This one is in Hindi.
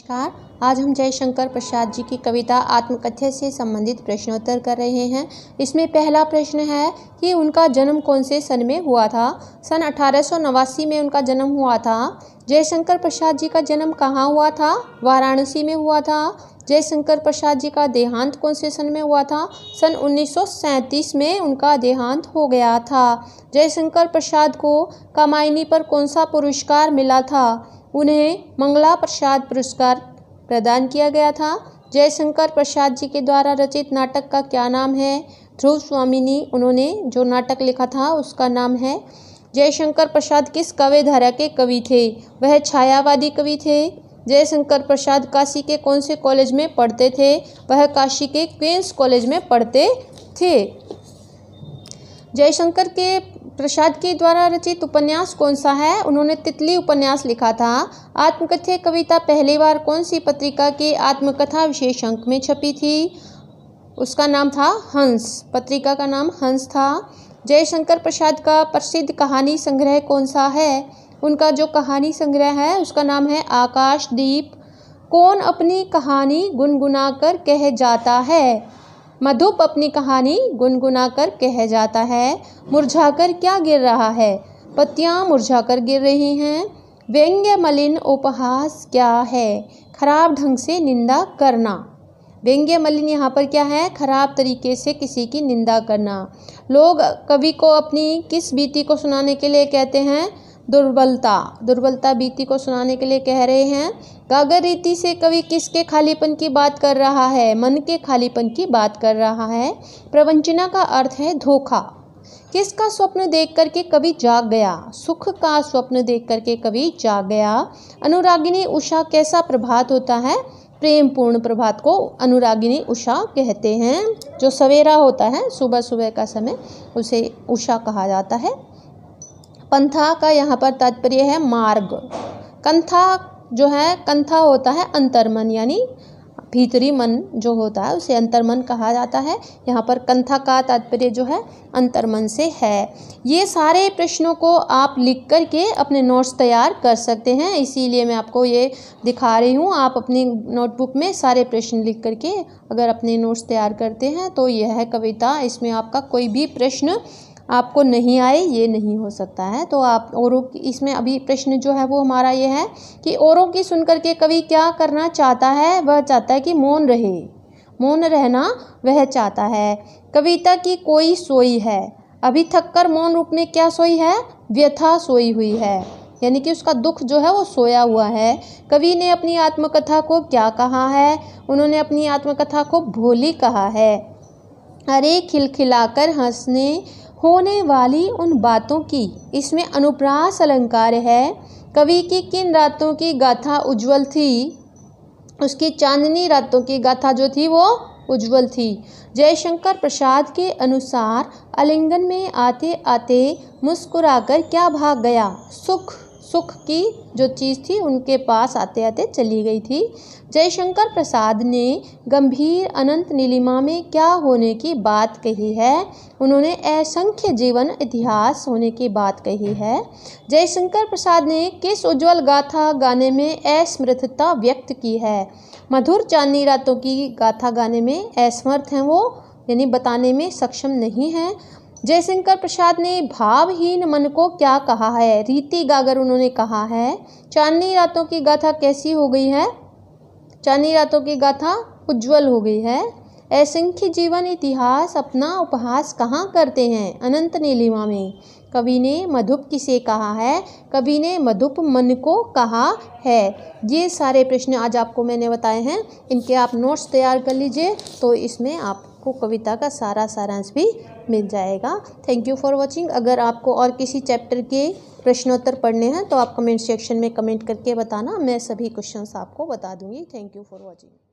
नमस्कार आज हम जयशंकर प्रसाद जी की कविता आत्मकथ्य से संबंधित प्रश्नोत्तर कर रहे हैं इसमें पहला प्रश्न है कि उनका जन्म कौन से सन में हुआ था सन अठारह में उनका जन्म हुआ था जयशंकर प्रसाद जी का जन्म कहाँ हुआ था वाराणसी में हुआ था जयशंकर प्रसाद जी का देहांत कौन से सन में हुआ था सन उन्नीस में उनका देहांत हो गया था जयशंकर प्रसाद को कमाइनी पर कौन सा पुरस्कार मिला था उन्हें मंगला प्रसाद पुरस्कार प्रदान किया गया था जयशंकर प्रसाद जी के द्वारा रचित नाटक का क्या नाम है ध्रुव स्वामिनी उन्होंने जो नाटक लिखा था उसका नाम है जयशंकर प्रसाद किस कवि धारा के कवि थे वह छायावादी कवि थे जयशंकर प्रसाद काशी के कौन से कॉलेज में पढ़ते थे वह काशी के क्वींस कॉलेज में पढ़ते थे जयशंकर के प्रसाद के द्वारा रचित उपन्यास कौन सा है उन्होंने तितली उपन्यास लिखा था आत्मकथ्य कविता पहली बार कौन सी पत्रिका के आत्मकथा विशेष अंक में छपी थी उसका नाम था हंस पत्रिका का नाम हंस था जयशंकर प्रसाद का प्रसिद्ध कहानी संग्रह कौन सा है उनका जो कहानी संग्रह है उसका नाम है आकाशदीप कौन अपनी कहानी गुनगुनाकर कह जाता है मधुप अपनी कहानी गुनगुना कर कह जाता है मुरझाकर क्या गिर रहा है पत्तियाँ मुरझाकर गिर रही हैं व्यंग्य मलिन उपहास क्या है खराब ढंग से निंदा करना व्यंग्य मलिन यहाँ पर क्या है खराब तरीके से किसी की निंदा करना लोग कवि को अपनी किस बीती को सुनाने के लिए कहते हैं दुर्बलता दुर्बलता बीती को सुनाने के लिए कह रहे हैं गागर रीति से कवि किसके खालीपन की बात कर रहा है मन के खालीपन की बात कर रहा है प्रवंचना का अर्थ है धोखा किसका स्वप्न देख करके कवि जाग गया सुख का स्वप्न देख करके कवि जाग गया अनुरागिनी उषा कैसा प्रभात होता है प्रेम पूर्ण प्रभात को अनुरागिनी उषा कहते हैं जो सवेरा होता है सुबह सुबह का समय उसे उषा कहा जाता है पंथा का यहाँ पर तात्पर्य है मार्ग कंथा जो है कंथा होता है अंतर्मन यानी भीतरी मन जो होता है उसे अंतर्मन कहा जाता है यहाँ पर कंथा का तात्पर्य जो है अंतर्मन से है ये सारे प्रश्नों को आप लिख कर के अपने नोट्स तैयार कर सकते हैं इसीलिए मैं आपको ये दिखा रही हूँ आप अपनी नोटबुक में सारे प्रश्न लिख करके अगर अपने नोट्स तैयार करते हैं तो यह है कविता इसमें आपका कोई भी प्रश्न आपको नहीं आए ये नहीं हो सकता है तो आप औरों की इसमें अभी प्रश्न जो है वो हमारा ये है कि औरों की सुन करके कवि क्या करना चाहता है वह चाहता है कि मौन रहे मौन रहना वह चाहता है कविता की कोई सोई है अभी थककर मौन रूप में क्या सोई है व्यथा सोई हुई है यानी कि उसका दुख जो है वो सोया हुआ है कवि ने अपनी आत्मकथा को क्या कहा है उन्होंने अपनी आत्मकथा को भोली कहा है अरे खिलखिलाकर हंसने होने वाली उन बातों की इसमें अनुप्रास अलंकार है कवि की किन रातों की गाथा उज्जवल थी उसकी चांदनी रातों की गाथा जो थी वो उज्जवल थी जयशंकर प्रसाद के अनुसार अलिंगन में आते आते मुस्कुराकर क्या भाग गया सुख सुख की जो चीज़ थी उनके पास आते आते चली गई थी जयशंकर प्रसाद ने गंभीर अनंत नीलिमा में क्या होने की बात कही है उन्होंने असंख्य जीवन इतिहास होने की बात कही है जयशंकर प्रसाद ने किस उज्जवल गाथा गाने में असमृतता व्यक्त की है मधुर चांदनी रातों की गाथा गाने में असमर्थ हैं वो यानी बताने में सक्षम नहीं है जयशंकर प्रसाद ने भावहीन मन को क्या कहा है रीति गागर उन्होंने कहा है चांदनी रातों की गाथा कैसी हो गई है चांदनी रातों की गाथा उज्जवल हो गई है असंख्य जीवन इतिहास अपना उपहास कहाँ करते हैं अनंत नीलिमा में कवि ने मधुप किसे कहा है कवि ने मधुप मन को कहा है ये सारे प्रश्न आज आपको मैंने बताए हैं इनके आप नोट्स तैयार कर लीजिए तो इसमें आप आपको कविता का सारा सारांश भी मिल जाएगा थैंक यू फॉर वॉचिंग अगर आपको और किसी चैप्टर के प्रश्नोत्तर पढ़ने हैं तो आप कमेंट सेक्शन में कमेंट करके बताना मैं सभी क्वेश्चंस आपको बता दूंगी थैंक यू फॉर वॉचिंग